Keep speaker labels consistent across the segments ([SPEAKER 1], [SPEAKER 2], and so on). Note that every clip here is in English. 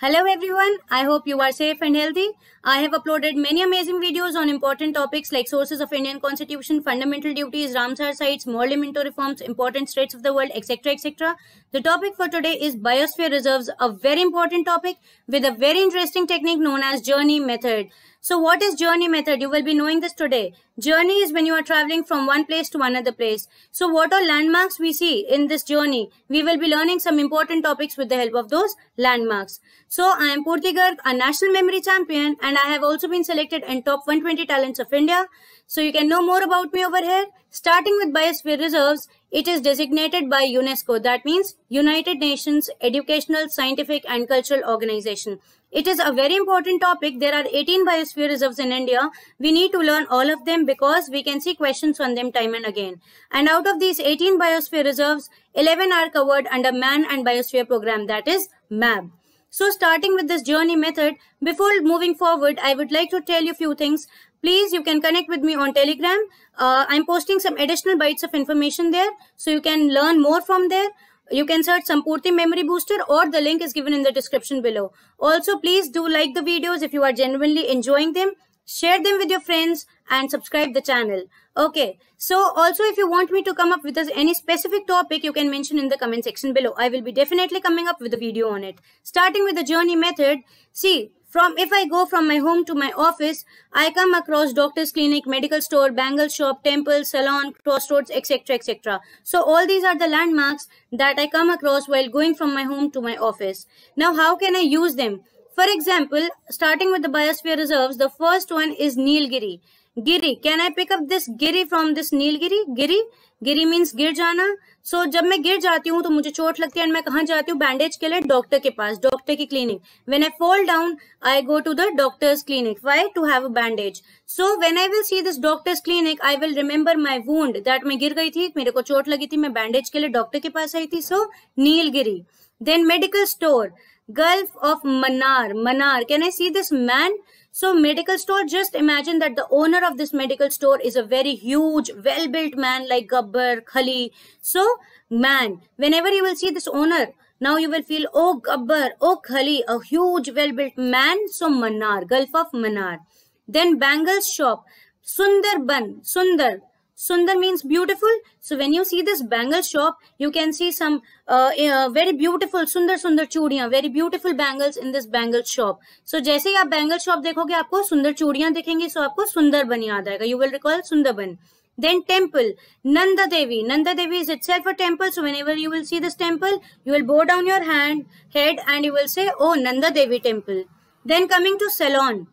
[SPEAKER 1] Hello everyone, I hope you are safe and healthy. I have uploaded many amazing videos on important topics like sources of Indian constitution, fundamental duties, Ramsar sites, more Minto reforms, important states of the world, etc. etc. The topic for today is biosphere reserves, a very important topic with a very interesting technique known as journey method. So what is journey method? You will be knowing this today. Journey is when you are traveling from one place to another place. So what are landmarks we see in this journey? We will be learning some important topics with the help of those landmarks. So I am Purti Garg, a national memory champion and I have also been selected in top 120 talents of India. So you can know more about me over here. Starting with biosphere reserves, it is designated by UNESCO. That means United Nations Educational, Scientific and Cultural Organization. It is a very important topic. There are 18 biosphere reserves in India. We need to learn all of them because we can see questions on them time and again. And out of these 18 biosphere reserves, 11 are covered under Man and Biosphere Program, that is MAB. So starting with this journey method, before moving forward, I would like to tell you few things please you can connect with me on telegram uh, i'm posting some additional bytes of information there so you can learn more from there you can search Sampurti Memory Booster or the link is given in the description below. Also, please do like the videos if you are genuinely enjoying them. Share them with your friends and subscribe the channel. Okay, so also if you want me to come up with any specific topic, you can mention in the comment section below. I will be definitely coming up with a video on it. Starting with the journey method, see, from if I go from my home to my office, I come across doctor's clinic, medical store, bangle shop, temple, salon, crossroads, etc. etc. So all these are the landmarks that I come across while going from my home to my office. Now how can I use them? For example, starting with the biosphere reserves, the first one is Nilgiri. Giri, can I pick up this Giri from this Nilgiri? Giri, गिरी means गिर जाना सो so, जब मैं गिर जाती हूँ तो मुझे चोट लगती है एंड मैं कहा जाती हूँ बैंडेज के लिए डॉक्टर के पास डॉक्टर की clinic when I fall down I go to the doctor's clinic why to have a bandage so when I will see this doctor's clinic I will remember my wound that मैं गिर गई थी मेरे को चोट लगी थी मैं बैंडेज के लिए डॉक्टर के पास आई थी so so, Nilgiri then medical store gulf of Mannar Mannar can I see this man So medical store, just imagine that the owner of this medical store is a very huge, well-built man like Gabbar, Khali. So man, whenever you will see this owner, now you will feel, oh Gabbar, oh Khali, a huge, well-built man. So Manar, Gulf of Manar. Then Bangles shop, Sundarban, Sundar, Sundar means beautiful. So when you see this bangle shop, you can see some uh, eh, uh, very beautiful Sundar Sundar चूड़ियाँ, very beautiful bangles in this bangle shop. So जैसे ही आप bangle shop देखोगे आपको सुंदर चूड़ियाँ दिखेंगी, so आपको सुंदर बन याद You will recall Sundarban. Then temple, Nanda Devi. Nanda Devi is itself a temple. So whenever you will see this temple, you will bow down your hand, head and you will say, oh, Nanda Devi temple. Then coming to salon.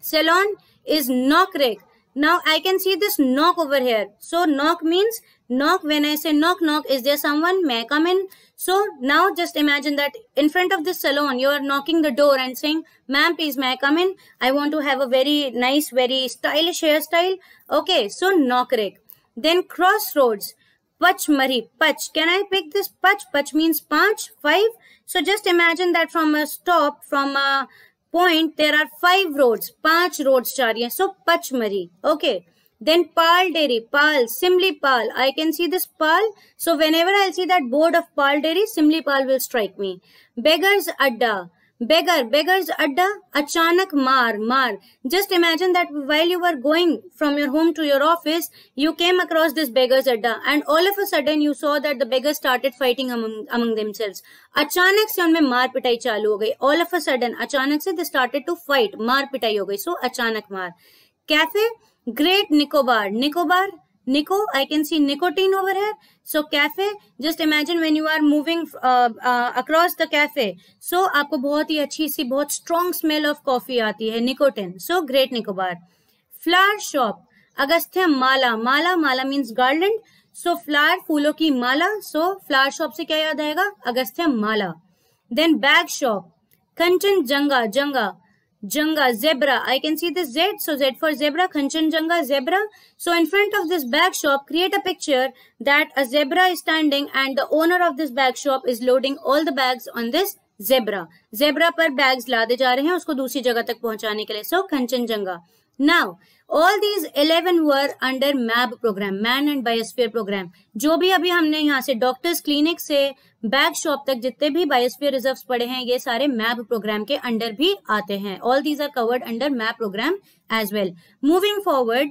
[SPEAKER 1] Salon is Nokrek now i can see this knock over here so knock means knock when i say knock knock is there someone may I come in so now just imagine that in front of this salon you are knocking the door and saying ma'am please may i come in i want to have a very nice very stylish hairstyle okay so knock rig then crossroads pach mari pach can i pick this pach pach means punch five so just imagine that from a stop from a point there are five roads पांच roads जा so Pachmari okay then Pal Dairy Pal Simli Pal I can see this Pal so whenever I'll see that board of Pal Dairy Simli Pal will strike me Beggars Adda beggar beggars adda achanak maar maar just imagine that while you were going from your home to your office you came across this beggars adda and all of a sudden you saw that the beggars started fighting among, among themselves अचानक से उनमें मार पिटाई चालू हो गई all of a sudden अचानक से दे स्टार्टेड टू फाइट मार पिटाई हो गई सो so, अचानक मार cafe great Nicobar Nicobar Nico, I can see nicotine over here. So cafe, just imagine when you are moving uh, uh, across the cafe. So आपको बहुत ही अच्छी सी बहुत strong smell of coffee आती है nicotine. So Great Nicobar. Flower shop, Agastya माला माला माला means garland. So flower फूलों की माला. So flower shop से क्या याद आएगा अगस्त्य माला. Then bag shop, Kanchan Janga Janga Janga, zebra. I can see this Z. So Z for zebra, Kanchenjunga, zebra. So in front of this bag shop, create a picture that a zebra is standing and the owner of this bag shop is loading all the bags on this zebra. Zebra पर bags लादे जा रहे हैं उसको दूसरी जगह तक पहुंचाने के लिए. So Kanchenjunga. Now all these eleven were under MAB program man and biosphere program जो भी अभी हमने यहाँ से डॉक्टर्स क्लिनिक से बैग शॉप तक जितने भी बायोस्फीयर रिजर्व पड़े हैं ये सारे मैब प्रोग्राम के अंडर भी आते हैं all these are covered under MAB program as well moving forward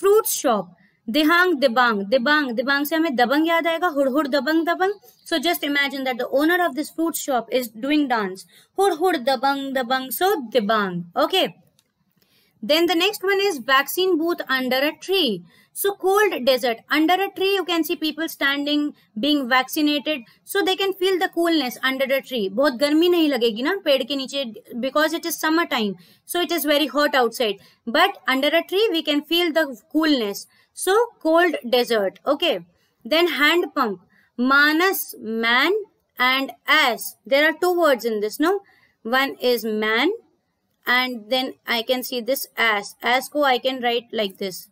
[SPEAKER 1] fruit shop Dihang Dibang Dibang Dibang से हमें दबंग याद आएगा हुड़ हुड़ Dabangg Dabangg so just imagine that the owner of this fruit shop is doing dance हुड़ हुड़ Dabangg Dabangg so Dibang okay okay. Then the next one is vaccine booth under a tree. So cold desert. Under a tree, you can see people standing, being vaccinated. So they can feel the coolness under a tree. Both गर्मी नहीं लगेगी ना पेड़ के नीचे because it is summer time. So it is very hot outside. But under a tree, we can feel the coolness. So cold desert. Okay. Then hand pump. Manas, man and as. There are two words in this, no? One is man and then I can see this as. As I can write like this.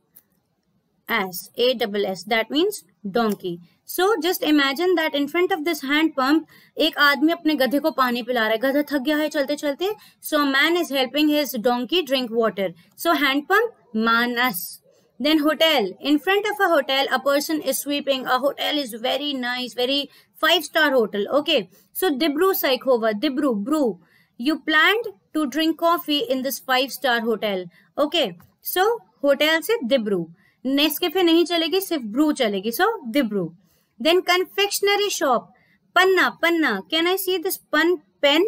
[SPEAKER 1] As. A double S. That means donkey. So just imagine that in front of this hand pump, एक आदमी अपने गधे को पानी पिला रहा है गधा थक गया है चलते चलते So man is helping his donkey drink water. So hand pump manas. then hotel in front of a hotel a person is sweeping a hotel is very nice very five star hotel okay so dibru saikhova dibru brew you planned to drink coffee in this five star hotel okay so hotel से दिब्रू Nescafé नहीं चलेगी सिर्फ brew चलेगी सो so, दिब्रू Then confectionery shop. Panna, panna. Can I see this pen?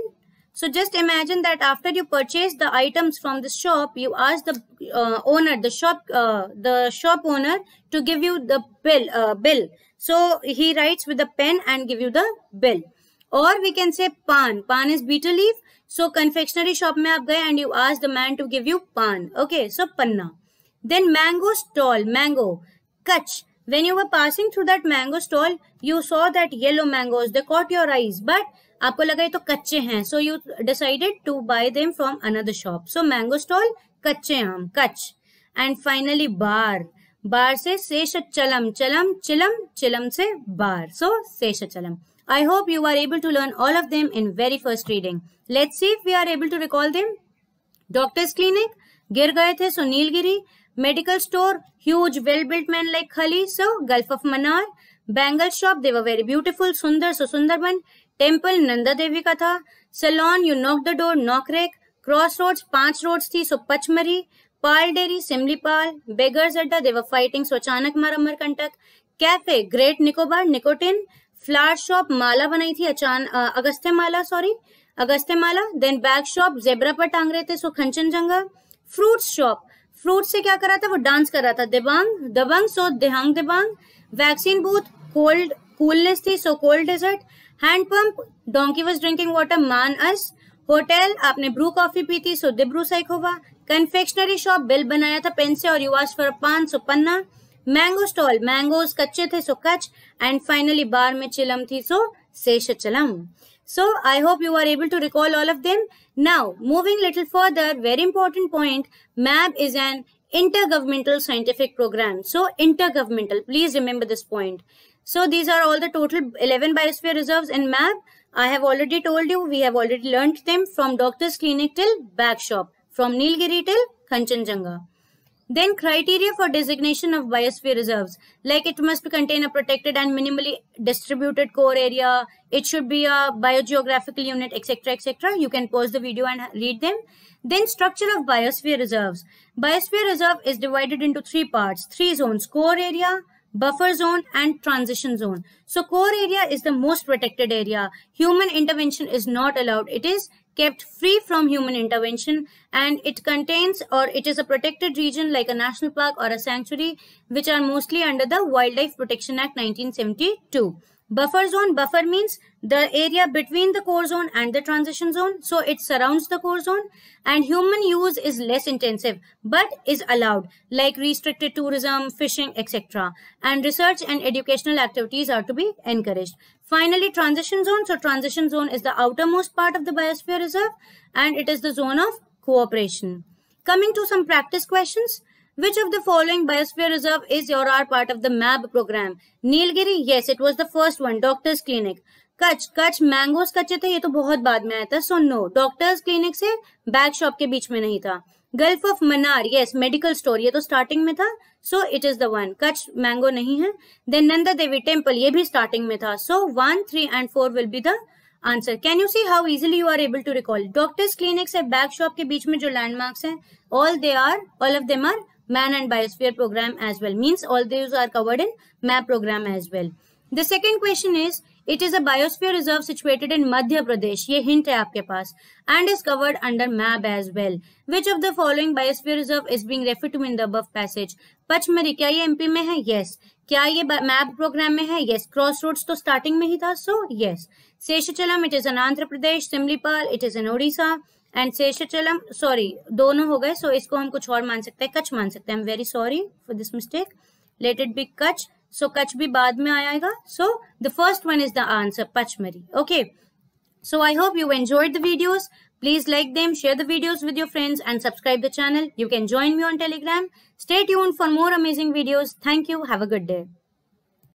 [SPEAKER 1] So just imagine that after you purchase the items from the shop, you ask the uh, owner, the shop, uh, the shop owner to give you the bill. Uh, bill. So he writes with a pen and give you the bill. or we can say pan pan is betel leaf so confectionery shop mein aap gaye and you asked the man to give you pan okay so panna then mango stall mango kach when you were passing through that mango stall you saw that yellow mangoes they caught your eyes but आपको लगा ये तो कच्चे हैं so you decided to buy them from another shop so mango stall कच्चे आम Kachchh and finally बार बार से शेष चलम चलम चिलम चिलम से बार सो शेष चलम I hope you are able to learn all of them in very first reading. Let's see if we are able to recall them. Doctor's clinic, गिर गए थे so Nilgiri medical store huge well built man like Khali so gulf of Mannar bangle shop they were very beautiful सुंदर so Sundarban temple Nanda Devi का था salon you knock the door Nokrek cross roads पांच roads थी so Pachmarhi Pal dairy Similipal beggars अड्डा देवर फाइटिंग सो अचानक मारा Amarkantak cafe great Nicobar nicotine flower shop माला बनाई थी अचान अगस्त्य माला सॉरी अगस्त्य माला देन बैग शॉप जेबरा पर टांग रहे थे सो Kanchenjunga fruit shop fruit से क्या करा था वो डांस कर रहा था Dibang Dabangg so Dehang Dibang vaccine booth cold coolness थी so cold desert hand pump donkey was drinking water Manas hotel आपने ब्रू कॉफी पी थी so Dibru Saikhowa confectionery shop bill बनाया था पेन से और you ask for paan so Panna mango stall mangoes कच्चे थे सो कच एंड फाइनली बार में चिलम थी so Seshachalam so I hope you are able to recall all of them now moving little further very important point MAB is an intergovernmental scientific program so intergovernmental please remember this point so these are all the total eleven biosphere reserve in MAB I have already told you we have already learn them from doctor's clinic till back shop from Nilgiri till Kanchenjunga Then criteria for designation of biosphere reserves, like it must contain a protected and minimally distributed core area. It should be a biogeographical unit, etc., etc. You can pause the video and read them. Then structure of biosphere reserves. Biosphere reserve is divided into three parts, three zones, core area, buffer zone and transition zone. So core area is the most protected area. Human intervention is not allowed. It is kept free from human intervention and it contains or it is a protected region like a national park or a sanctuary which are mostly under the Wildlife Protection Act 1972. Buffer zone, buffer means the area between the core zone and the transition zone. So it surrounds the core zone and human use is less intensive but is allowed like restricted tourism, fishing, etc. And research and educational activities are to be encouraged. Finally, transition zone. So transition zone is the outermost part of the biosphere reserve and it is the zone of cooperation. Coming to some practice questions. Which of the following biosphere reserve is or are part of the MAB program? Nilgiri, yes, it was the first one. Doctors Clinic. कच कच mangoes कच्चे थे ये तो बहुत बाद में आया था सो नो डॉक्टर्स क्लिनिक से बैग शॉप के बीच में नहीं था gulf of Mannar yes medical store ये तो स्टार्टिंग में था so it is the one Kutch mango नहीं है देन नंदा देवी टेम्पल ये भी स्टार्टिंग में था so one three and four will be the answer can you see how easily you are able to recall doctors clinic से bag shop के बीच में जो लैंडमार्क्स हैं all they are all of them are man and biosphere program as well means all these are covered in map program as well the second question is it is a biosphere reserve situated in Madhya Pradesh. ye hint hai aapke paas and is covered under map as well. Which of the following biosphere reserve is being referred to in the above passage? pachmari kya ye mp mein hai yes. kya ye map program mein hai yes. Crossroads to starting mein hi tha so yes. seshachalam it is in andhra pradesh simlipal it is in odisha and Seshachalam sorry दोनों हो गए सो so इसको हम कुछ और मान सकते हैं कच मान सकते हैं very sorry for this mistake let it be Kutch so Kutch भी बाद में आएगा so the first one is the answer Pachmarhi okay so I hope you enjoyed the videos please like them share the videos with your friends and subscribe the channel you can join me on Telegram stay यून for more amazing videos thank you have a good day